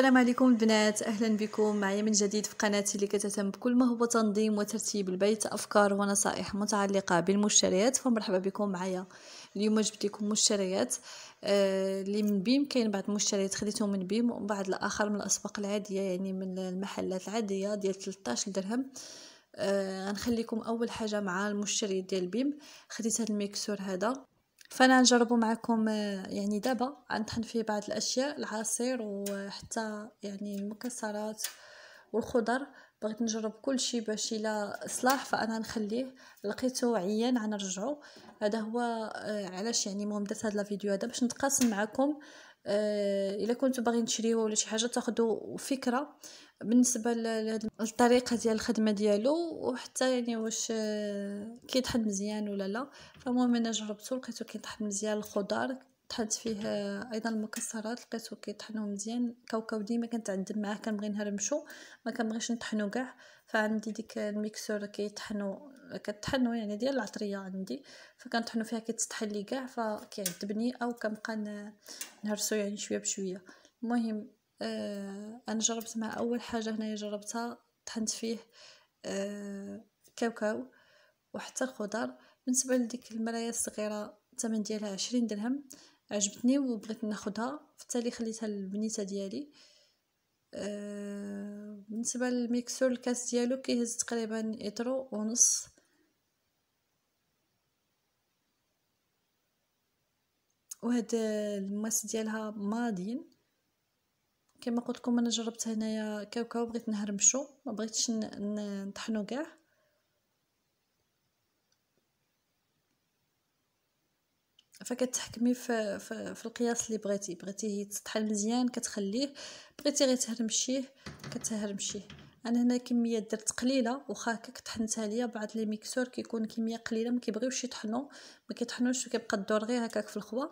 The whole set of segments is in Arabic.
السلام عليكم البنات اهلا بكم معي من جديد في قناتي اللي كتهتم بكل ما هو تنظيم وترتيب البيت افكار ونصائح متعلقه بالمشتريات فمرحبا بكم معايا اليوم جبت لكم مشتريات آه، اللي آه من بيم كاين بعض المشتريات خديتهم من بيم وبعض الاخر من الاسواق العاديه يعني من المحلات العاديه ديال 13 درهم آه غنخليكم اول حاجه مع المشتري ديال بيم خديت هذا الميكسور هذا فانا نجربو معكم آه، يعني دابا غنطحن فيه بعض الاشياء العصير وحتى يعني المكسرات والخضر بغيت نجرب كل شيء باش الا صلاح فانا نخليه لقيته عيان غنرجعو هذا هو آه، علاش يعني مهم درت هاد الفيديو هذا باش نتقاسم معكم آه، الا كنتو باغيين تشريوه ولا شي حاجه تاخذوا فكره بالنسبه للطريقه ديال الخدمه ديالو وحتى يعني واش آه، كيطحن مزيان ولا لا فالمهم انا جربته لقيتو كيطحن مزيان الخضار طحنت فيه آه، ايضا المكسرات لقيتو كيطحنو مزيان كاوكاو ديما كنتعذب معاه كنبغي نهرمشو ما كنبغيش نطحنو كاع فعندي ديك الميكسور كيطحنو كتحنو يعني ديال العطريه عندي فكنطحنو فيها كيتطحن لي كاع فكيعذبني او كنبقى نهرسو يعني شويه بشويه المهم آه، انا جربت مع اول حاجه هنايا جربتها طحنت فيه آه، كاوكاو وحتى الخضر بالنسبه لديك المرايا الصغيره الثمن ديالها عشرين درهم عجبتني وبغيت ناخدها فبالتالي خليتها للبنيته ديالي بالنسبه آه، للميكسور الكاس ديالو كيهز تقريبا اترو ونص وهاد الماس ديالها ماضين كما قلت لكم انا جربت هنايا كاوكاو بغيت نهرمشو ما بغيتش نطحنو كاع فكتحكمي في, في, في القياس اللي بغيتي بغيتيه يتطحن مزيان كتخليه بغيتي غير تهرمشيه كتهرمشيه انا هنا كميه درت قليله واخا هكاك طحنتها ليا بعض لي ميكسور كيكون كميه قليله ما كيبغيوش يطحنوا ما كيطحنوش وكيبقى الدور غير هكاك في الخوا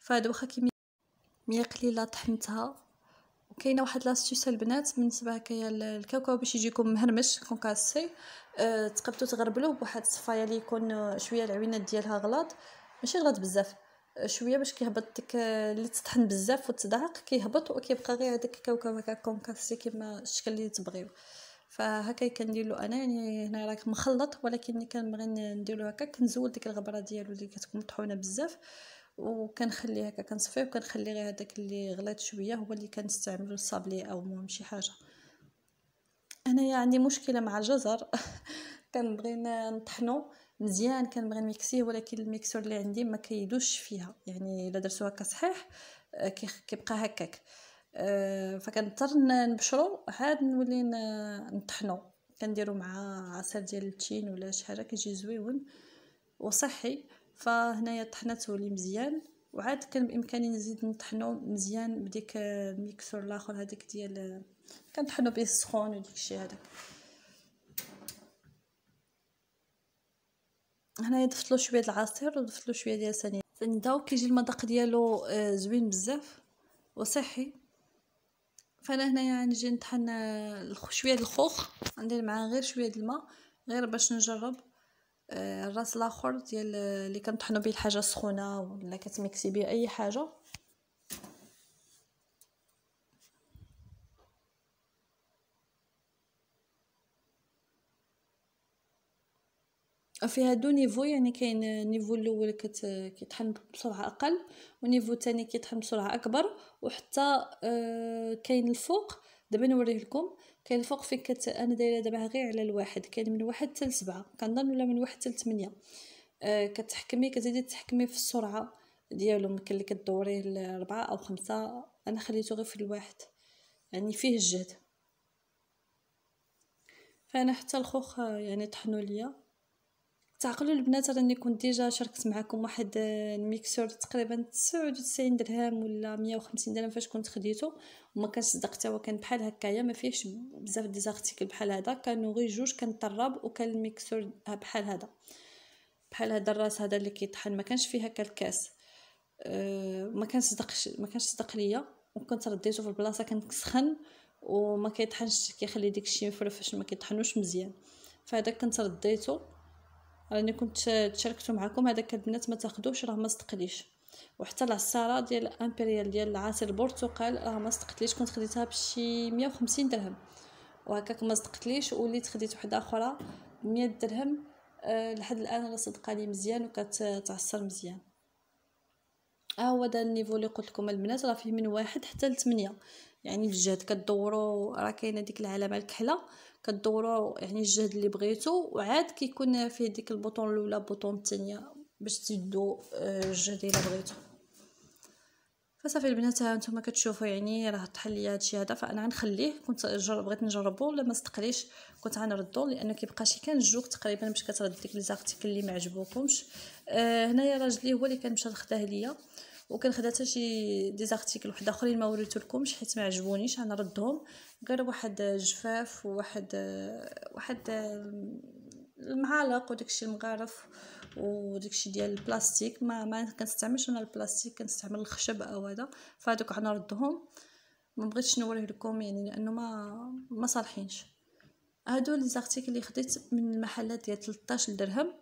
فهاد واخا كميه قليله طحنتها كاينه واحد لاستيس البنات بالنسبه هكايا الكاكاو باش يجيكم مهرمش كونكاسي أه تقبتو تغربلوه بواحد الصفايه اللي يكون شويه العوينات ديالها غلاط ماشي غلط بزاف أه، شويه باش كيهبط ديك اللي تطحن بزاف وتدعق كيهبط وكيبقى غير هذاك الكاوكاو هكا كونكاسي كما الشكل اللي تبغيو فهكا كندير له انا يعني هنا راك مخلط ولكن كنبغي له هكا كنزول ديك الغبره ديالو اللي كتكون مطحونه بزاف وكنخلي هكا كنصفي وكنخلي غير هذاك اللي غليظ شويه هو اللي كنستعملو الصابلي او المهم شي حاجه انايا عندي مشكله مع الجزر كنبغي نطحنو مزيان كنبغي نميكسيه ولكن الميكسور اللي عندي ما كيدوش فيها يعني الا درتو هكا صحيح آه، كيبقى هكاك آه، فكنضطر نبشرو عاد نولي نطحنو كنديرو مع عصير ديال التين ولا شي حاجه كيجي زويون وصحي فهنايا طحنته لي مزيان وعاد كان بامكاني نزيد نطحنو مزيان بديك ميكسور الاخر هذاك ديال كنطحنو به السخون وديك الشيء هذاك هنايا ضفت له شويه العصير وضفت له شويه ديال سنيده سنيده وكيجي المذاق ديالو آه، زوين بزاف وصحي فانا هنايا نجي نطحن آه، شويه الخوخ ندير معاه غير شويه الماء غير باش نجرب آه، الراس الاخر ديال آه، اللي كنطحنوا به الحاجه السخونه ولا كتميكسي به اي حاجه فيها دو نيفو يعني كاين النيفو آه، الاول كت... كيطحن بسرعه اقل ونيفو الثاني كيطحن بسرعه اكبر وحتى كاين الفوق دابا نوريه لكم كاين الفوق فين كت انا دايره دابا غير على الواحد كاين من واحد حتى لسبعة كنظن ولا من واحد حتى لثمانية آه كتحكمي كتزيدي تحكمي في السرعه ديالو ممكن اللي كدوريه لربعة او خمسة انا خليته غير في الواحد يعني فيه الجهد فانا حتى الخوخ آه، يعني طحنوا ليا تعقلوا البنات راني كنت ديجا شاركت معكم واحد آه، الميكسور تقريبا 99 درهم ولا 150 درهم فاش كنت خديته وما كانش صدق حتى هو كان بحال هكايا ما فيهش بزاف ديال زارتيكل بحال هذا كانوا غير جوج طراب وكان الميكسور بحال هذا بحال هذا الراس هذا اللي كيطحن ما كانش فيه هكا الكاس أه ما كانش صدقش ما كانش صدق ليا وكنت رديته في البلاصه سخن وما كيطحنش كيخلي ديك الشيء مفرفش ما كيطحنوش مزيان فهذا كنت رديته راني كنت تشاركتو معكم هذاك البنات ما تاخذوش راه ما صدقليش وحتى العصاره ديال امبريال ديال العصير البرتقال راه ما صدقتليش كنت خديتها بشي 150 درهم وهكاك ما صدقتليش وليت خديت وحده اخرى 100 درهم أه لحد الان راه صدقه مزيان وكتعصر مزيان ها اه هو دا النيفو اللي قلت لكم البنات راه فيه من واحد حتى لثمانية يعني الجهد كدوروا راه كاينه ديك العلامه الكحله كدوروا يعني الجهد اللي بغيتو وعاد كيكون فيه ديك البوطون الاولى البوطون الثانيه باش تدو اه الجهد اللي بغيتو فصافي البنات ها نتوما كتشوفوا يعني راه طح ليا هادشي هذا فانا غنخليه كنت جرب بغيت نجربو ولا ما استقليش كنت غنردو لانه كيبقى شي كان الجوك تقريبا باش كترد ديك لي زارتيكل اللي ما عجبوكمش آه هنايا راجلي هو اللي كان مشى خداه ليا وكان خدا حتى شي دي زارتيكل واحد اخرين ما لكمش حيت ما عجبونيش انا ردهم غير واحد جفاف وواحد آه، واحد آه، المعالق وداكشي المغارف وداكشي ديال البلاستيك ما ما كنستعملش انا البلاستيك كنستعمل الخشب او هذا فهادوك غنردهم ما بغيتش نوريه لكم يعني لانه ما ما صالحينش هادو لي زارتيكل اللي خديت من المحلات ديال 13 درهم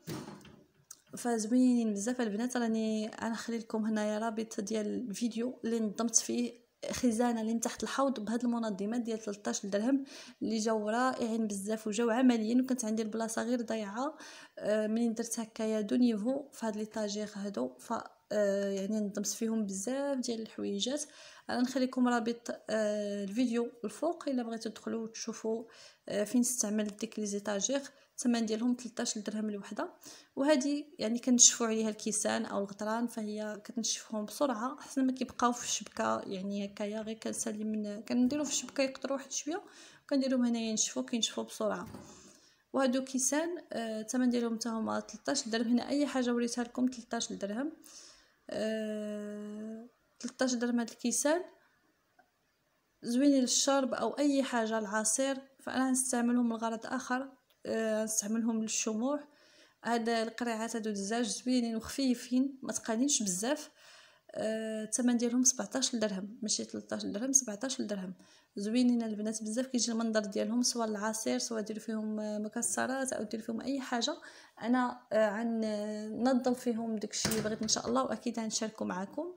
فزوينين بزاف البنات راني انا خلي لكم هنايا رابط ديال الفيديو اللي نظمت فيه خزانه اللي تحت الحوض بهاد المنظمات ديال 13 درهم اللي جاو رائعين بزاف وجاو عمليين وكنت عندي البلاصه غير ضيعه آه، منين درت هكايا دو نيفو في لي طاجير هادو ف آه، يعني نضمس فيهم بزاف ديال الحويجات انا نخليكم رابط آه، الفيديو الفوق الا بغيتو تدخلوا وتشوفوا فين استعملت ديك لي زيتاجير الثمن ديالهم 13 درهم الوحده وهذه يعني كنشفوا عليها الكيسان او الغطران فهي كتنشفهم بسرعه احسن ما كيبقاو في الشبكه يعني هكايا غير كنسالي من كنديروا في الشبكه يقطروا واحد شويه وكنديرهم هنايا ينشفوا كينشفوا بسرعه وهادو كيسان آه، الثمن آه ديالهم حتى هما 13 درهم هنا اي حاجه وريتها لكم 13 درهم آه 13 درهم هاد الكيسان زوينين للشرب او اي حاجه العصير فانا نستعملهم لغرض اخر آه، نستعملهم للشموع هاد القريعات هادو دزاج زوينين وخفيفين ما تقالينش بزاف آه، الثمن ديالهم 17 درهم ماشي 13 درهم 17 درهم زوينين البنات بزاف كيجي المنظر ديالهم سواء العصير سواء دير فيهم مكسرات او دير فيهم اي حاجه انا آه، عن نظم فيهم داكشي اللي بغيت ان شاء الله واكيد غنشاركو معكم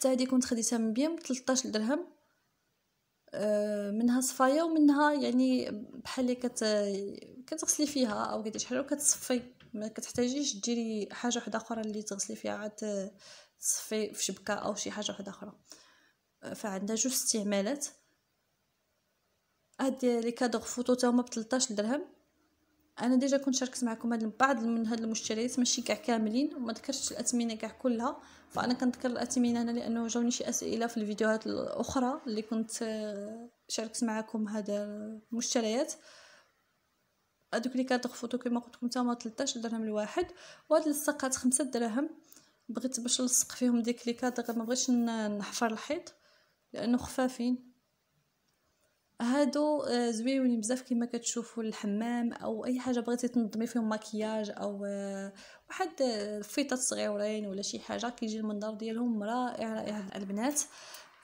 حتى هذه كنت خديتها من بيم 13 درهم منها صفايه ومنها يعني بحال اللي كت كتغسلي فيها او كدير شحال وكتصفي ما كتحتاجيش ديري حاجه وحده اخرى اللي تغسلي فيها عاد تصفي في شبكه او شي حاجه وحده اخرى فعندها جوج استعمالات هاد لي كادغ فوتو تاهما ب 13 درهم انا ديجا كنت شاركت معكم هاد بعض من هاد المشتريات ماشي كاع كاملين وما ذكرتش الاثمنه كاع كلها فانا كنذكر الاثمنه انا لانه جاوني شي اسئله في الفيديوهات الاخرى اللي كنت آه، شاركت معكم هاد المشتريات هادوك اللي كانت فوتو كما قلت لكم تما 13 درهم الواحد وهاد اللصقات 5 دراهم بغيت باش نلصق فيهم ديك لي كادر ما بغيتش نحفر الحيط لانه خفافين هادو آه، زويوني بزاف كما كتشوفوا الحمام او اي حاجه بغيتي تنظمي فيهم مكياج او آه، واحد الفيطات آه، صغيورين ولا شي حاجه كيجي المنظر ديالهم رائع رائع البنات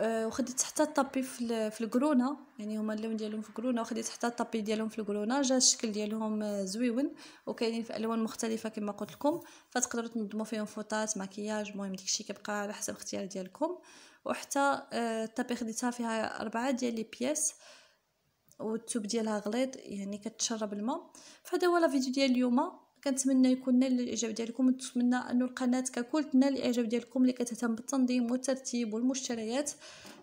وخديت حتى الطابي في في الكرونه يعني هما اللون ديالهم في الكرونه وخديت حتى الطابي ديالهم في الكرونه جا الشكل ديالهم زويون وكاينين في الوان مختلفه كما قلت لكم فتقدروا تنظموا فيهم فوطات مكياج المهم داكشي كيبقى على حسب اختيار ديالكم وحتى الطابي خديتها فيها اربعه ديال لي بياس والتوب ديالها غليظ يعني كتشرب الماء فهذا هو لا فيديو ديال اليوم كنتمنى يكون نال الاعجاب ديالكم نتمنى انه القناه ككل تنال الاعجاب ديالكم اللي كتهتم بالتنظيم والترتيب والمشتريات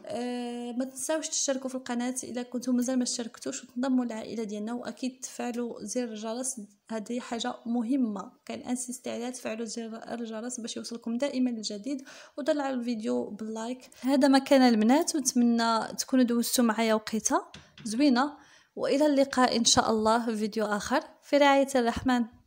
أه ما تنساوش تشتركوا في القناه الا كنتم مازال ما اشتركتوش وتنضموا للعائله ديالنا واكيد تفعلوا زر الجرس هذه حاجه مهمه كان انسيست عليها تفعلوا زر الجرس باش يوصلكم دائما الجديد على الفيديو باللايك هذا ما كان البنات ونتمنى تكونوا دوزتوا معايا وقيته زوينه والى اللقاء ان شاء الله في فيديو اخر في رعايه الرحمن